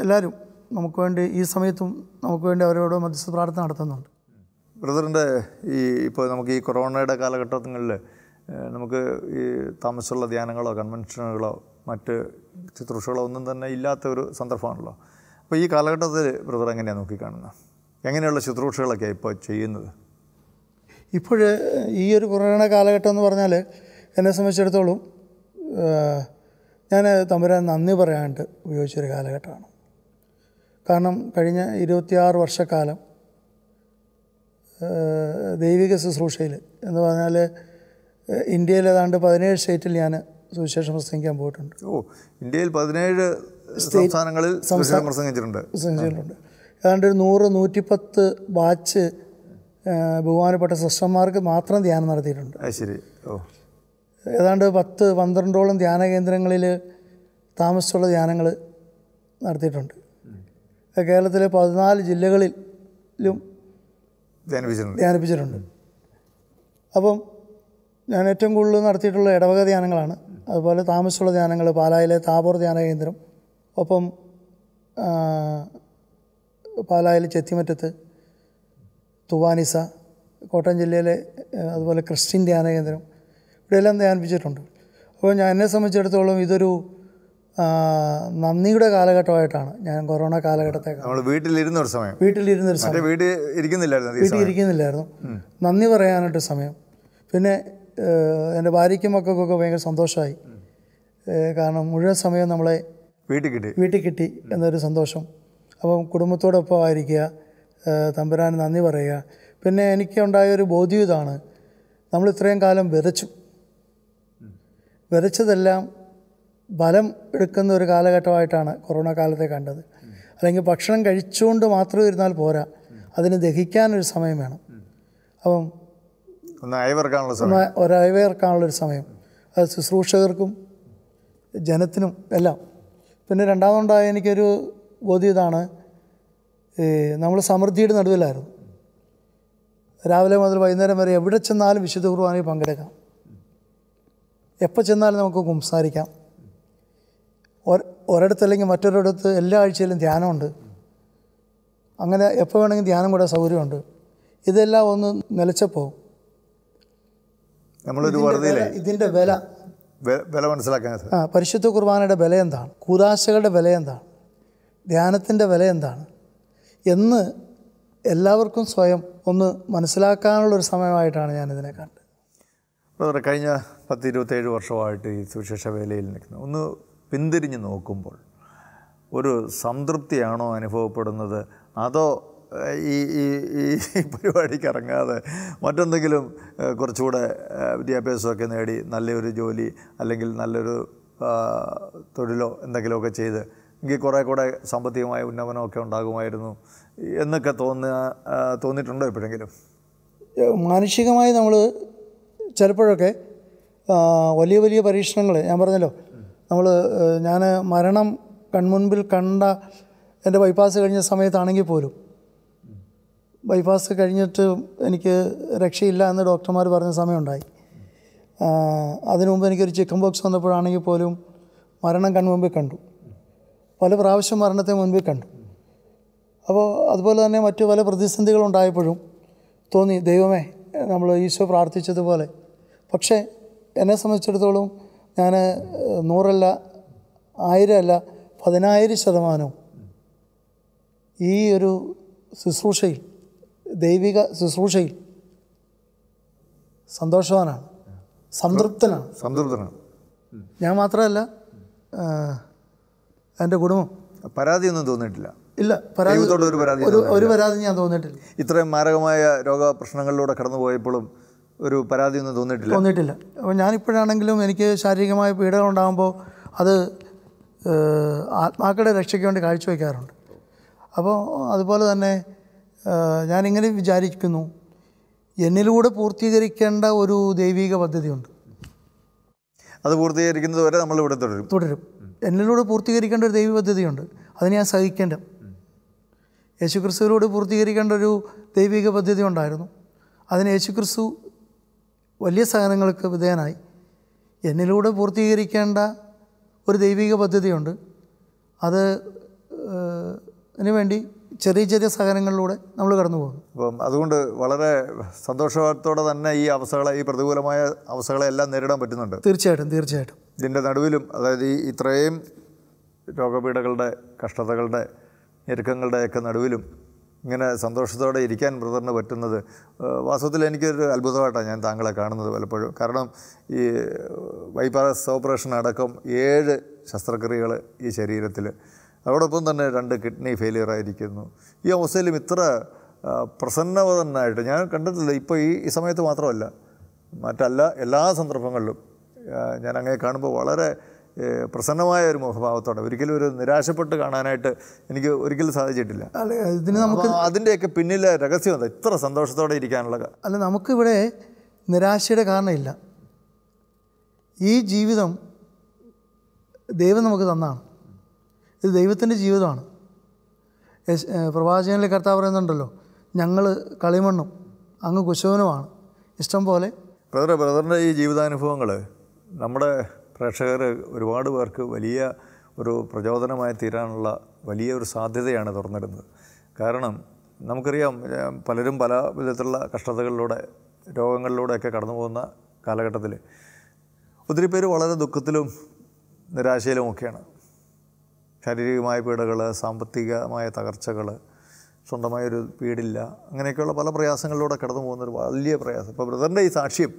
എല്ലാവരും നമുക്ക് വേണ്ടി ഈ സമയത്തും നമുക്ക് വേണ്ടി അവരോട് മധ്യസ്ഥ പ്രാർത്ഥന നടത്തുന്നുണ്ട് ബ്രദറിൻ്റെ ഈ ഇപ്പോൾ നമുക്ക് ഈ കൊറോണയുടെ കാലഘട്ടങ്ങളിൽ നമുക്ക് ഈ താമസമുള്ള ധ്യാനങ്ങളോ കൺവെൻഷനുകളോ മറ്റ് ശുശ്രൂഷകളോ ഒന്നും തന്നെ ഇല്ലാത്ത ഒരു സന്ദർഭമാണല്ലോ അപ്പോൾ ഈ കാലഘട്ടത്തിൽ ബ്രദർ എങ്ങനെയാണ് നോക്കിക്കാണുന്നത് എങ്ങനെയുള്ള ശുശ്രൂഷകളൊക്കെയാണ് ഇപ്പോൾ ചെയ്യുന്നത് ഇപ്പോൾ ഈ ഒരു കൊറോണ കാലഘട്ടം എന്ന് പറഞ്ഞാൽ എന്നെ സംബന്ധിച്ചിടത്തോളം ഞാൻ തമ്പുരാൻ നന്ദി പറയാണ്ട് ഉപയോഗിച്ചൊരു കാലഘട്ടമാണ് കാരണം കഴിഞ്ഞ ഇരുപത്തിയാറ് വർഷക്കാലം ദൈവിക ശുശ്രൂഷയിൽ എന്ന് പറഞ്ഞാൽ ഇന്ത്യയിൽ ഏതാണ്ട് പതിനേഴ് സ്റ്റേറ്റിൽ ഞാൻ സുവിശേഷം പ്രസംഗിക്കാൻ പോയിട്ടുണ്ട് ഓ ഇന്ത്യയിൽ പതിനേഴ് സംസ്ഥാനങ്ങളിൽ പ്രസംഗിച്ചിട്ടുണ്ട് പ്രസംഗിച്ചിട്ടുണ്ട് ഏതാണ്ട് ഒരു നൂറ് നൂറ്റിപ്പത്ത് ബാച്ച് ബഹുമാനപ്പെട്ട സിസ്റ്റർമാർക്ക് മാത്രം ധ്യാനം നടത്തിയിട്ടുണ്ട് ശരി ഓ ഏതാണ്ട് പത്ത് പന്ത്രണ്ടോളം ധ്യാന കേന്ദ്രങ്ങളിൽ താമസിച്ചുള്ള ധ്യാനങ്ങൾ നടത്തിയിട്ടുണ്ട് കേരളത്തിലെ പതിനാല് ജില്ലകളിലും ധ്യാനിപ്പിച്ചിട്ടുണ്ട് ധ്യാനിപ്പിച്ചിട്ടുണ്ട് അപ്പം ഞാൻ ഏറ്റവും കൂടുതൽ നടത്തിയിട്ടുള്ള ഇടവക ധ്യാനങ്ങളാണ് അതുപോലെ താമസമുള്ള ധ്യാനങ്ങൾ പാലായിലെ താബോർ ധ്യാന കേന്ദ്രം ഒപ്പം പാലായിൽ ചെത്തിമറ്റത്ത് തുവാനിസ കോട്ടയം ജില്ലയിലെ അതുപോലെ ക്രിസ്ത്യൻ ധ്യാന കേന്ദ്രം ഇവിടെയെല്ലാം ധ്യാനിപ്പിച്ചിട്ടുണ്ട് അപ്പോൾ ഞാൻ എന്നെ സംബന്ധിച്ചിടത്തോളം ഇതൊരു നന്ദിയുടെ കാലഘട്ടമായിട്ടാണ് ഞാൻ കൊറോണ കാലഘട്ടത്തെ നമ്മൾ വീട്ടിലിരുന്ന ഒരു സമയം വീട്ടിലിരുന്ന ഒരു സമയം വീട്ടിൽ ഇരിക്കുന്നില്ലായിരുന്നു വീട്ടിൽ ഇരിക്കുന്നില്ലായിരുന്നു നന്ദി പറയാനായിട്ട് സമയം പിന്നെ എൻ്റെ ഭാര്യയ്ക്കും മക്കൾക്കൊക്കെ ഭയങ്കര സന്തോഷമായി കാരണം മുഴുവൻ സമയം നമ്മളെ വീട്ടിൽ കിട്ടി വീട്ടിൽ കിട്ടി എന്നൊരു സന്തോഷം അപ്പം കുടുംബത്തോടൊപ്പം ആയിരിക്കുക തമ്പുരാൻ നന്ദി പറയുക പിന്നെ എനിക്കുണ്ടായ ഒരു ബോധ്യം ഇതാണ് നമ്മൾ ഇത്രയും കാലം വിതച്ചു വിതച്ചതെല്ലാം ബലം എടുക്കുന്ന ഒരു കാലഘട്ടമായിട്ടാണ് കൊറോണ കാലത്തെ കണ്ടത് അല്ലെങ്കിൽ ഭക്ഷണം കഴിച്ചുകൊണ്ട് മാത്രം ഇരുന്നാൽ പോരാ അതിന് ദഹിക്കാനൊരു സമയം വേണം അപ്പം ഒരയവേർക്കാനുള്ള ഒരു സമയം അത് ശുശ്രൂഷകർക്കും ജനത്തിനും എല്ലാം പിന്നെ രണ്ടാമതുണ്ടായ എനിക്കൊരു ബോധ്യം ഇതാണ് നമ്മൾ സമൃദ്ധിയുടെ നടുവിലായിരുന്നു രാവിലെ മുതൽ വൈകുന്നേരം വരെ എവിടെ ചെന്നാലും വിശുദ്ധ കുർബാനയിൽ പങ്കെടുക്കാം എപ്പോൾ ചെന്നാലും നമുക്ക് സംസാരിക്കാം ഒരിടത്തല്ലെങ്കിൽ മറ്റൊരിടത്ത് എല്ലാ ആഴ്ചയിലും ധ്യാനമുണ്ട് അങ്ങനെ എപ്പോൾ വേണമെങ്കിൽ ധ്യാനം കൂടെ സൗകര്യമുണ്ട് ഇതെല്ലാം ഒന്ന് നിലച്ചപ്പോൾ നമ്മളൊരു വെറുതെ വില വില മനസ്സിലാക്കാൻ ആ പരിശുദ്ധ കുർബാനയുടെ വില എന്താണ് കൂതാശകളുടെ വില എന്താണ് ധ്യാനത്തിൻ്റെ വില എന്താണ് എന്ന് എല്ലാവർക്കും സ്വയം ഒന്ന് മനസ്സിലാക്കാനുള്ളൊരു സമയമായിട്ടാണ് ഞാൻ ഇതിനെ കണ്ടത് കഴിഞ്ഞ പത്ത് ഇരുപത്തേഴ് വർഷമായിട്ട് ഈ സുവിശേഷ വേലയിൽ നിൽക്കുന്നത് ഒന്ന് പിന്തിരിഞ്ഞ് നോക്കുമ്പോൾ ഒരു സംതൃപ്തിയാണോ അനുഭവപ്പെടുന്നത് അതോ ഈ ഈ ഈ പരിപാടിക്ക് ഇറങ്ങാതെ മറ്റെന്തെങ്കിലും കുറച്ചുകൂടെ വിദ്യാഭ്യാസമൊക്കെ നേടി നല്ലൊരു ജോലി അല്ലെങ്കിൽ നല്ലൊരു തൊഴിലോ എന്തെങ്കിലുമൊക്കെ ചെയ്ത് എങ്കിൽ കുറേ കൂടെ സാമ്പത്തികമായ ഉന്നമനമൊക്കെ ഉണ്ടാകുമായിരുന്നു എന്നൊക്കെ തോന്നുക തോന്നിയിട്ടുണ്ടോ എപ്പോഴെങ്കിലും മാനസികമായി നമ്മൾ ചിലപ്പോഴൊക്കെ വലിയ വലിയ പരീക്ഷണങ്ങൾ ഞാൻ പറഞ്ഞല്ലോ നമ്മൾ ഞാൻ മരണം കൺമുൻപിൽ കണ്ട എൻ്റെ ബൈപ്പാസ് കഴിഞ്ഞ സമയത്താണെങ്കിൽ പോലും ബൈപ്പാസ് കഴിഞ്ഞിട്ട് എനിക്ക് രക്ഷയില്ല എന്ന് ഡോക്ടർമാർ പറഞ്ഞ സമയമുണ്ടായി അതിനു മുമ്പ് എനിക്കൊരു ചിക്കൻ ബോക്സ് വന്നപ്പോഴാണെങ്കിൽ പോലും മരണം കൺമുമ്പിൽ കണ്ടു പല പ്രാവശ്യം മരണത്തെ മുൻപിൽ കണ്ടു അപ്പോൾ അതുപോലെ തന്നെ മറ്റു പല പ്രതിസന്ധികളുണ്ടായപ്പോഴും തോന്നി ദൈവമേ നമ്മൾ ഈശോ പ്രാർത്ഥിച്ചതുപോലെ പക്ഷേ എന്നെ സംബന്ധിച്ചിടത്തോളം ഞാൻ നൂറല്ല ആയിരമല്ല പതിനായിരം ശതമാനവും ഈ ഒരു ശുശ്രൂഷയിൽ ദൈവിക ശുശ്രൂഷയിൽ സന്തോഷവാനാണ് സംതൃപ്തനാണ് സംതൃപ്തനാണ് ഞാൻ മാത്രമല്ല എൻ്റെ കുടുംബം പരാതി ഒന്നും തോന്നിയിട്ടില്ല ഇല്ല പരാതി ഒരു പരാതി ഒരു പരാതി ഞാൻ തോന്നിയിട്ടില്ല ഇത്രയും മാരകമായ രോഗ പ്രശ്നങ്ങളിലൂടെ കടന്നു പോയപ്പോഴും ഒരു തോന്നിയിട്ടില്ല തോന്നിയിട്ടില്ല അപ്പോൾ ഞാനിപ്പോഴാണെങ്കിലും എനിക്ക് ശാരീരികമായ പീഡകൾ ഉണ്ടാകുമ്പോൾ അത് ആത്മാക്കളുടെ രക്ഷയ്ക്ക് വേണ്ടി കാഴ്ചവെക്കാറുണ്ട് അപ്പോൾ അതുപോലെ തന്നെ ഞാനിങ്ങനെ വിചാരിക്കുന്നു എന്നിലൂടെ പൂർത്തീകരിക്കേണ്ട ഒരു ദൈവിക പദ്ധതിയുണ്ട് അത് പൂർത്തീകരിക്കുന്നത് വരെ നമ്മൾ ഇവിടെ തുടരും തുടരും എന്നിലൂടെ പൂർത്തീകരിക്കേണ്ട ഒരു ദൈവിക പദ്ധതിയുണ്ട് അതിന് ഞാൻ സഹിക്കേണ്ട യേശുക്രിസ്തുവിലൂടെ പൂർത്തീകരിക്കേണ്ട ഒരു ദൈവിക പദ്ധതി ഉണ്ടായിരുന്നു അതിന് യേശുക്രിസ്തു വലിയ സഹനങ്ങൾക്ക് വിധേയനായി എന്നിലൂടെ പൂർത്തീകരിക്കേണ്ട ഒരു ദൈവിക പദ്ധതിയുണ്ട് അത് അതിനുവേണ്ടി ചെറിയ ചെറിയ സഹനങ്ങളിലൂടെ നമ്മൾ കടന്നു പോകും അപ്പം അതുകൊണ്ട് വളരെ സന്തോഷത്തോടെ തന്നെ ഈ അവസ്ഥകളെ ഈ പ്രതികൂലമായ അവസ്ഥകളെ എല്ലാം നേരിടാൻ പറ്റുന്നുണ്ട് തീർച്ചയായിട്ടും തീർച്ചയായിട്ടും ഇതിൻ്റെ നടുവിലും അതായത് ഈ ഇത്രയും രോഗപീഠകളുടെ കഷ്ടതകളുടെ ഞെരുക്കങ്ങളുടെയൊക്കെ നടുവിലും ഇങ്ങനെ സന്തോഷത്തോടെ ഇരിക്കാൻ ബ്രദറിന് പറ്റുന്നത് വാസ്തവത്തിൽ എനിക്കൊരു അത്ഭുതമായിട്ടാണ് ഞാൻ താങ്കളെ കാണുന്നത് പലപ്പോഴും കാരണം ഈ വൈപാസ് ഓപ്പറേഷൻ അടക്കം ഏഴ് ശസ്ത്രക്രിയകൾ ഈ ശരീരത്തിൽ അതോടൊപ്പം തന്നെ രണ്ട് കിഡ്നി ഫെയിലിയർ ആയിരിക്കുന്നു ഈ അവസ്ഥയിലും ഇത്ര പ്രസന്നവതനായിട്ട് ഞാൻ കണ്ടിട്ടില്ല ഇപ്പോൾ ഈ ഈ സമയത്ത് മാത്രമല്ല മറ്റല്ല എല്ലാ സന്ദർഭങ്ങളിലും ഞാൻ അങ്ങനെ കാണുമ്പോൾ വളരെ പ്രസന്നമായ ഒരു മുഖഭാവത്തോടെ ഒരിക്കലും ഒരു നിരാശപ്പെട്ട് കാണാനായിട്ട് എനിക്ക് ഒരിക്കലും സാധിച്ചിട്ടില്ല ഇതിന് നമുക്ക് അതിൻ്റെയൊക്കെ പിന്നിലെ രഹസ്യം എന്താ ഇത്ര സന്തോഷത്തോടെ ഇരിക്കാനുള്ള അല്ല നമുക്കിവിടെ നിരാശയുടെ കാരണമില്ല ഈ ജീവിതം ദൈവം നമുക്ക് തന്നാണ് ഇത് ദൈവത്തിൻ്റെ ജീവിതമാണ് പ്രവാചകനിലെ കർത്താവ് പറയുന്നുണ്ടല്ലോ ഞങ്ങൾ കളിമണ്ണും അങ്ങ് കുശവനുമാണ് ഇഷ്ടം പോലെ ബ്രദർ ബ്രദറിൻ്റെ ഈ ജീവിതാനുഭവങ്ങൾ നമ്മുടെ പ്രേക്ഷകർ ഒരുപാട് പേർക്ക് വലിയ ഒരു പ്രചോദനമായി തീരാനുള്ള വലിയൊരു സാധ്യതയാണ് തുറന്നിടുന്നത് കാരണം നമുക്കറിയാം പലരും പല വിധത്തിലുള്ള കഷ്ടതകളിലൂടെ രോഗങ്ങളിലൂടെയൊക്കെ കടന്നു പോകുന്ന കാലഘട്ടത്തിൽ ഒത്തിരി പേര് വളരെ ദുഃഖത്തിലും നിരാശയിലുമൊക്കെയാണ് ശാരീരികമായ പീഡകൾ സാമ്പത്തികമായ തകർച്ചകൾ സ്വന്തമായൊരു വീടില്ല അങ്ങനെയൊക്കെയുള്ള പല പ്രയാസങ്ങളിലൂടെ കടന്നു പോകുന്നൊരു വലിയ പ്രയാസം ഇപ്പോൾ ബ്രദറിൻ്റെ ഈ സാക്ഷ്യം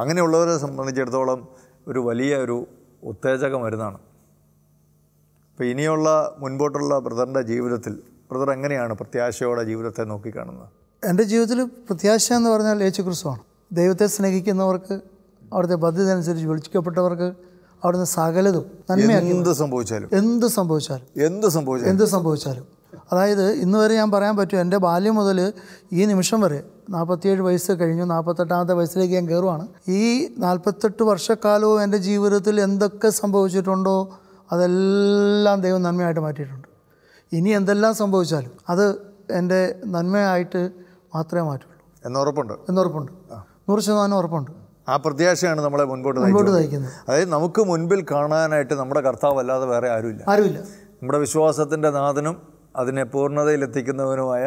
അങ്ങനെയുള്ളവരെ സംബന്ധിച്ചിടത്തോളം ഒരു വലിയ ഒരു ഉത്തേജക മരുന്നാണ് അപ്പോൾ ഇനിയുള്ള മുൻപോട്ടുള്ള ബ്രദറിൻ്റെ ജീവിതത്തിൽ ബ്രദർ എങ്ങനെയാണ് പ്രത്യാശയോടെ ജീവിതത്തെ നോക്കിക്കാണുന്നത് എൻ്റെ ജീവിതത്തിൽ പ്രത്യാശ എന്ന് പറഞ്ഞാൽ യേശു ക്രിസ്തുവാണ് ദൈവത്തെ സ്നേഹിക്കുന്നവർക്ക് അവിടുത്തെ പദ്ധതി അനുസരിച്ച് വിളിക്കപ്പെട്ടവർക്ക് അവിടുന്ന് സകലതും എന്ത് സംഭവിച്ചാലും എന്ത് സംഭവിച്ചാലും എന്ത് സംഭവിച്ചാലും എന്ത് സംഭവിച്ചാലും അതായത് ഇന്ന് വരെ ഞാൻ പറയാൻ പറ്റും എൻ്റെ ബാല്യം മുതൽ ഈ നിമിഷം വരെ നാൽപ്പത്തിയേഴ് വയസ്സ് കഴിഞ്ഞു നാൽപ്പത്തെട്ടാമത്തെ വയസ്സിലേക്ക് ഞാൻ കയറുവാണ് ഈ നാൽപ്പത്തെട്ട് വർഷക്കാലവും എൻ്റെ ജീവിതത്തിൽ എന്തൊക്കെ സംഭവിച്ചിട്ടുണ്ടോ അതെല്ലാം ദൈവം നന്മയായിട്ട് മാറ്റിയിട്ടുണ്ട് ഇനി എന്തെല്ലാം സംഭവിച്ചാലും അത് എൻ്റെ നന്മയായിട്ട് മാത്രമേ മാറ്റുള്ളൂ എന്നുറപ്പുണ്ട് എന്നുറപ്പുണ്ട് നൂറ് ശതമാനം ഉറപ്പുണ്ട് ആ പ്രത്യാശയാണ് നമ്മളെ മുൻപോട്ട് മുൻപോട്ട് നയിക്കുന്നത് അതായത് നമുക്ക് മുൻപിൽ കാണാനായിട്ട് നമ്മുടെ കർത്താവ് അല്ലാതെ വേറെ ആരുമില്ല ആരുമില്ല നമ്മുടെ വിശ്വാസത്തിൻ്റെ നാഥനും അതിനെ പൂർണ്ണതയിലെത്തിക്കുന്നവനുമായ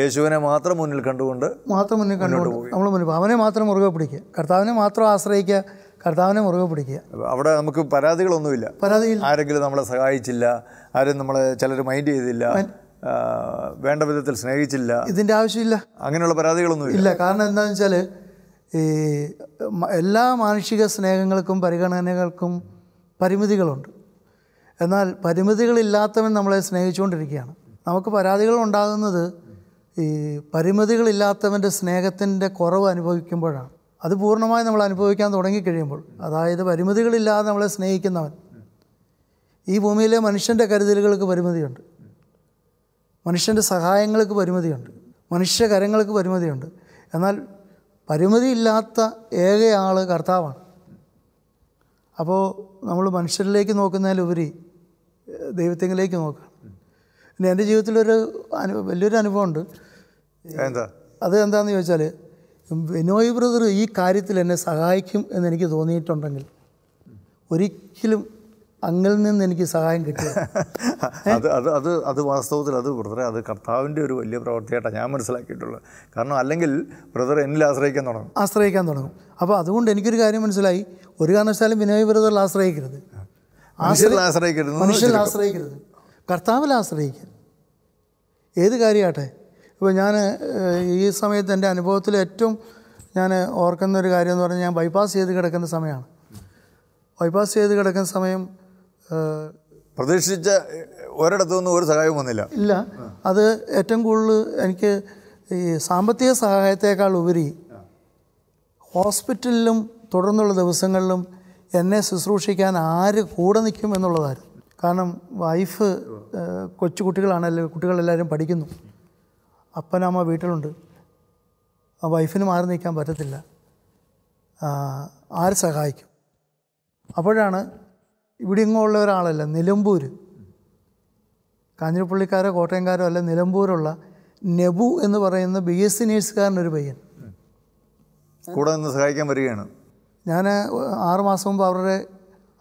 യേശുവിനെ മാത്രം മുന്നിൽ കണ്ടുകൊണ്ട് മാത്രം മുന്നിൽ കണ്ടുകൊണ്ട് നമ്മൾ മുന്നിൽ അവനെ മാത്രം മുറുകെ പിടിക്കുക കർത്താവിനെ മാത്രം ആശ്രയിക്കുക കർത്താവിനെ മുറുകെ പിടിക്കുക അവിടെ നമുക്ക് പരാതികളൊന്നുമില്ല പരാതിയില്ല ആരെങ്കിലും നമ്മളെ സഹായിച്ചില്ല ആരും നമ്മളെ ചിലർ മൈൻഡ് ചെയ്തില്ല വേണ്ട വിധത്തിൽ സ്നേഹിച്ചില്ല ഇതിൻ്റെ ആവശ്യമില്ല അങ്ങനെയുള്ള പരാതികളൊന്നും ഇല്ല കാരണം എന്താണെന്ന് വെച്ചാൽ ഈ എല്ലാ മാനുഷിക സ്നേഹങ്ങൾക്കും പരിഗണനകൾക്കും പരിമിതികളുണ്ട് എന്നാൽ പരിമിതികളില്ലാത്തവൻ നമ്മളെ സ്നേഹിച്ചുകൊണ്ടിരിക്കുകയാണ് നമുക്ക് പരാതികൾ ഉണ്ടാകുന്നത് ഈ പരിമിതികളില്ലാത്തവൻ്റെ സ്നേഹത്തിൻ്റെ കുറവ് അനുഭവിക്കുമ്പോഴാണ് അത് പൂർണ്ണമായി നമ്മൾ അനുഭവിക്കാൻ തുടങ്ങിക്കഴിയുമ്പോൾ അതായത് പരിമിതികളില്ലാതെ നമ്മളെ സ്നേഹിക്കുന്നവൻ ഈ ഭൂമിയിലെ മനുഷ്യൻ്റെ കരുതലുകൾക്ക് പരിമിതിയുണ്ട് മനുഷ്യൻ്റെ സഹായങ്ങൾക്ക് പരിമിതിയുണ്ട് മനുഷ്യകരങ്ങൾക്ക് പരിമിതിയുണ്ട് എന്നാൽ പരിമിതിയില്ലാത്ത ഏകയാൾ കർത്താവാണ് അപ്പോൾ നമ്മൾ മനുഷ്യരിലേക്ക് നോക്കുന്നതിലുപരി ദൈവത്തിങ്കിലേക്ക് നോക്കുക പിന്നെ എൻ്റെ ജീവിതത്തിലൊരു അനു വലിയൊരു അനുഭവമുണ്ട് എന്താ അത് എന്താന്ന് ചോദിച്ചാൽ വിനോയ് ബ്രദർ ഈ കാര്യത്തിൽ എന്നെ സഹായിക്കും എന്നെനിക്ക് തോന്നിയിട്ടുണ്ടെങ്കിൽ ഒരിക്കലും അങ്ങിൽ നിന്ന് എനിക്ക് സഹായം കിട്ടി അത് അത് അത് അത് വാസ്തവത്തിൽ അത് ബ്രദറെ അത് കർത്താവിൻ്റെ ഒരു വലിയ പ്രവൃത്തിയായിട്ടാണ് ഞാൻ മനസ്സിലാക്കിയിട്ടുള്ളത് കാരണം അല്ലെങ്കിൽ ബ്രദർ എന്നിൽ ആശ്രയിക്കാൻ തുടങ്ങും ആശ്രയിക്കാൻ തുടങ്ങും അപ്പോൾ അതുകൊണ്ട് എനിക്കൊരു കാര്യം മനസ്സിലായി ഒരു കാരണവശാലും വിനോയ് ബ്രദറിൽ ആശ്രയിക്കരുത് ആശ്രയിക്കരുത് മനുഷ്യരിൽ ആശ്രയിക്കരുത് കർത്താവിൽ ആശ്രയിക്കുക ഏത് കാര്യമാട്ടെ ഇപ്പോൾ ഞാൻ ഈ സമയത്ത് എൻ്റെ അനുഭവത്തിൽ ഏറ്റവും ഞാൻ ഓർക്കുന്ന ഒരു കാര്യം എന്ന് പറഞ്ഞാൽ ഞാൻ ബൈപ്പാസ് ചെയ്ത് കിടക്കുന്ന സമയമാണ് ബൈപ്പാസ് ചെയ്ത് കിടക്കുന്ന സമയം പ്രതീക്ഷിച്ച ഒരിടത്തു നിന്നും ഒരു സഹായവും വന്നില്ല ഇല്ല അത് ഏറ്റവും കൂടുതൽ എനിക്ക് ഈ സാമ്പത്തിക സഹായത്തേക്കാൾ ഉപരി ഹോസ്പിറ്റലിലും തുടർന്നുള്ള ദിവസങ്ങളിലും എന്നെ ശുശ്രൂഷിക്കാൻ ആര് കൂടെ നിൽക്കും എന്നുള്ളതായിരുന്നു കാരണം വൈഫ് കൊച്ചു കുട്ടികളാണല്ലോ കുട്ടികളെല്ലാവരും പഠിക്കുന്നു അപ്പനമ്മ വീട്ടിലുണ്ട് ആ വൈഫിന് മാറി നിൽക്കാൻ പറ്റത്തില്ല ആര് സഹായിക്കും അപ്പോഴാണ് ഇവിടെ ഇങ്ങുള്ള ഒരാളല്ല നിലമ്പൂർ കാഞ്ഞിരപ്പള്ളിക്കാരോ കോട്ടയംകാരോ അല്ല നിലമ്പൂരുള്ള നെബു എന്ന് പറയുന്ന ബി എസ് സി ഒരു പയ്യൻ കൂടെ നിന്ന് സഹായിക്കാൻ വരികയാണ് ഞാൻ ആറുമാസം മാസം മുമ്പ് അവരുടെ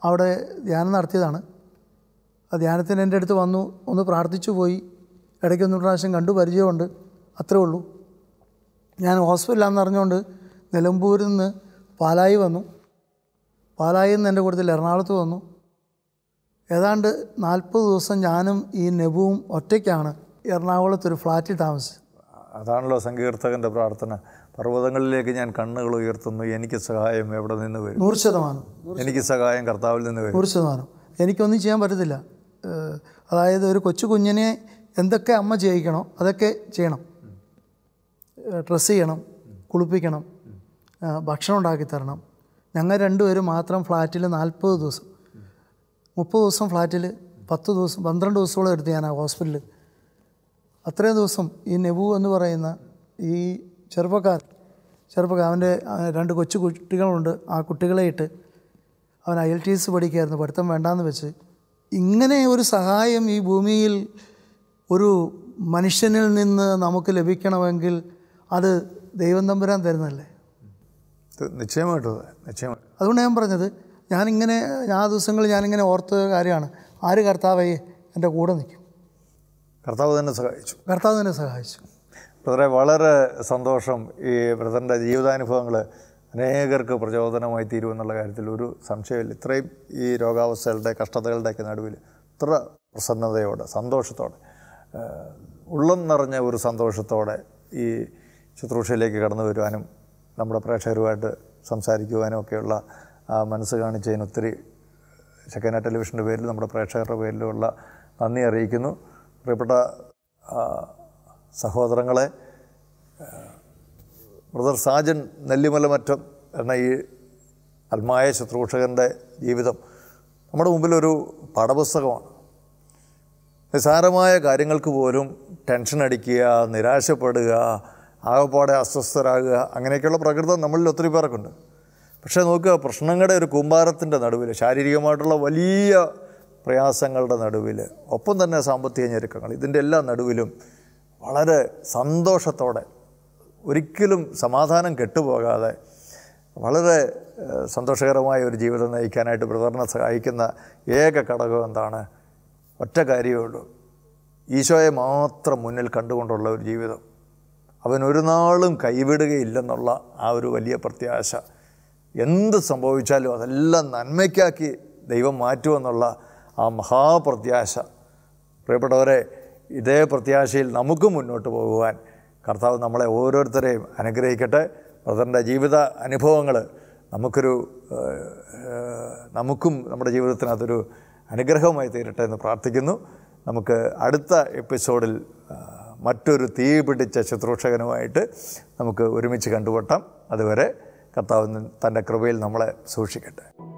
അവിടെ ധ്യാനം നടത്തിയതാണ് ആ ധ്യാനത്തിന് എൻ്റെ അടുത്ത് വന്നു ഒന്ന് പ്രാർത്ഥിച്ചു പോയി ഇടയ്ക്ക് ഒന്ന് പ്രാവശ്യം കണ്ടു പരിചയമുണ്ട് അത്രേ ഉള്ളൂ ഞാൻ ഹോസ്പിറ്റലാണെന്ന് അറിഞ്ഞുകൊണ്ട് നിലമ്പൂരിൽ നിന്ന് പാലായി വന്നു പാലായിൽ നിന്ന് എൻ്റെ കൂട്ടത്തിൽ എറണാകുളത്ത് വന്നു ഏതാണ്ട് നാൽപ്പത് ദിവസം ഞാനും ഈ നെബുവും ഒറ്റയ്ക്കാണ് ഒരു ഫ്ലാറ്റിൽ താമസിച്ചത് അതാണല്ലോ സങ്കീർത്തകൻ്റെ പ്രാർത്ഥന പർവ്വതങ്ങളിലേക്ക് ഞാൻ കണ്ണുകൾ ഉയർത്തുന്നു എനിക്ക് സഹായം എവിടെ നിന്ന് വരും നൂറ് ശതമാനം എനിക്ക് സഹായം കർത്താവിൽ നിന്ന് വരും നൂറ് ശതമാനം എനിക്കൊന്നും ചെയ്യാൻ പറ്റത്തില്ല അതായത് ഒരു കൊച്ചു കുഞ്ഞിനെ എന്തൊക്കെ അമ്മ ചെയ്യിക്കണോ അതൊക്കെ ചെയ്യണം ഡ്രസ്സ് ചെയ്യണം കുളിപ്പിക്കണം ഭക്ഷണം ഉണ്ടാക്കി തരണം ഞങ്ങൾ രണ്ടുപേരും മാത്രം ഫ്ലാറ്റിൽ നാൽപ്പത് ദിവസം മുപ്പത് ദിവസം ഫ്ലാറ്റിൽ പത്ത് ദിവസം പന്ത്രണ്ട് ദിവസത്തോളം എടുത്ത് ഞാൻ ആ ഹോസ്പിറ്റലിൽ അത്രയും ദിവസം ഈ നെബു എന്ന് പറയുന്ന ഈ ചെറുപ്പക്കാർ ചെറുപ്പക്കാർ അവൻ്റെ രണ്ട് കൊച്ചു കുട്ടികളുണ്ട് ആ കുട്ടികളെ ഇട്ട് അവൻ ഐ എൽ ടി എസ് പഠിക്കുകയായിരുന്നു പഠിത്തം വേണ്ടാന്ന് വെച്ച് ഇങ്ങനെ ഒരു സഹായം ഈ ഭൂമിയിൽ ഒരു മനുഷ്യനിൽ നിന്ന് നമുക്ക് ലഭിക്കണമെങ്കിൽ അത് ദൈവം തമ്പുരാൻ തരുന്നല്ലേ നിശ്ചയമായിട്ടും അതുകൊണ്ട് ഞാൻ പറഞ്ഞത് ഞാനിങ്ങനെ ആ ദിവസങ്ങളിൽ ഞാനിങ്ങനെ ഓർത്ത കാര്യമാണ് ആര് കർത്താവേ എൻ്റെ കൂടെ നിൽക്കും കർത്താവ് തന്നെ സഹായിച്ചു കർത്താവ് തന്നെ സഹായിച്ചു ബ്രദറെ വളരെ സന്തോഷം ഈ ബ്രദറിൻ്റെ ജീവിതാനുഭവങ്ങൾ അനേകർക്ക് പ്രചോദനമായി തീരുമെന്നുള്ള കാര്യത്തിൽ ഒരു സംശയമില്ല ഇത്രയും ഈ രോഗാവസ്ഥകളുടെ കഷ്ടതകളുടെയൊക്കെ നടുവിൽ ഇത്ര പ്രസന്നതയോടെ സന്തോഷത്തോടെ ഉള്ളം നിറഞ്ഞ ഒരു സന്തോഷത്തോടെ ഈ ശുശ്രൂഷയിലേക്ക് കടന്നു വരുവാനും നമ്മുടെ പ്രേക്ഷകരുമായിട്ട് സംസാരിക്കുവാനും ഒക്കെയുള്ള ആ മനസ്സ് കാണിച്ചതിന് ഒത്തിരി ചക്കന ടെലിവിഷൻ്റെ പേരിൽ നമ്മുടെ പ്രേക്ഷകരുടെ പേരിലുമുള്ള നന്ദി അറിയിക്കുന്നു പ്രിയപ്പെട്ട സഹോദരങ്ങളെ ബ്രദർ സാജൻ നെല്ലിമലമറ്റം എന്ന ഈ അത്മായ ശുശ്രൂഷകൻ്റെ ജീവിതം നമ്മുടെ മുമ്പിലൊരു പാഠപുസ്തകമാണ് നിസാരമായ കാര്യങ്ങൾക്ക് പോലും ടെൻഷൻ അടിക്കുക നിരാശപ്പെടുക ആകപ്പാടെ അസ്വസ്ഥരാകുക അങ്ങനെയൊക്കെയുള്ള പ്രകൃതം നമ്മളിൽ ഒത്തിരി പേർക്കുണ്ട് പക്ഷേ നോക്കുക പ്രശ്നങ്ങളുടെ ഒരു കൂമ്പാരത്തിൻ്റെ നടുവിൽ ശാരീരികമായിട്ടുള്ള വലിയ പ്രയാസങ്ങളുടെ നടുവിൽ ഒപ്പം തന്നെ സാമ്പത്തിക ഞെരുക്കങ്ങൾ ഇതിൻ്റെ എല്ലാ നടുവിലും വളരെ സന്തോഷത്തോടെ ഒരിക്കലും സമാധാനം കെട്ടുപോകാതെ വളരെ സന്തോഷകരമായ ഒരു ജീവിതം നയിക്കാനായിട്ട് ബ്രദറിനെ സഹായിക്കുന്ന ഏക ഘടകം എന്താണ് ഒറ്റ കാര്യമേ ഉള്ളൂ ഈശോയെ മാത്രം മുന്നിൽ കണ്ടുകൊണ്ടുള്ള ഒരു ജീവിതം അവൻ ഒരു നാളും കൈവിടുകയില്ലെന്നുള്ള ആ ഒരു വലിയ പ്രത്യാശ എന്ത് സംഭവിച്ചാലും അതെല്ലാം നന്മയ്ക്കാക്കി ദൈവം മാറ്റുമെന്നുള്ള ആ മഹാപ്രത്യാശ പ്രിയപ്പെട്ടവരെ ഇതേ പ്രത്യാശയിൽ നമുക്ക് മുന്നോട്ട് പോകുവാൻ കർത്താവ് നമ്മളെ ഓരോരുത്തരെയും അനുഗ്രഹിക്കട്ടെ ബ്രദറിൻ്റെ ജീവിത അനുഭവങ്ങൾ നമുക്കൊരു നമുക്കും നമ്മുടെ ജീവിതത്തിനകത്തൊരു അനുഗ്രഹമായി തീരട്ടെ എന്ന് പ്രാർത്ഥിക്കുന്നു നമുക്ക് അടുത്ത എപ്പിസോഡിൽ മറ്റൊരു തീ പിടിച്ച ശുശ്രൂഷകനുമായിട്ട് നമുക്ക് ഒരുമിച്ച് കണ്ടുപെട്ടാം അതുവരെ കർത്താവ് തൻ്റെ കൃപയിൽ നമ്മളെ സൂക്ഷിക്കട്ടെ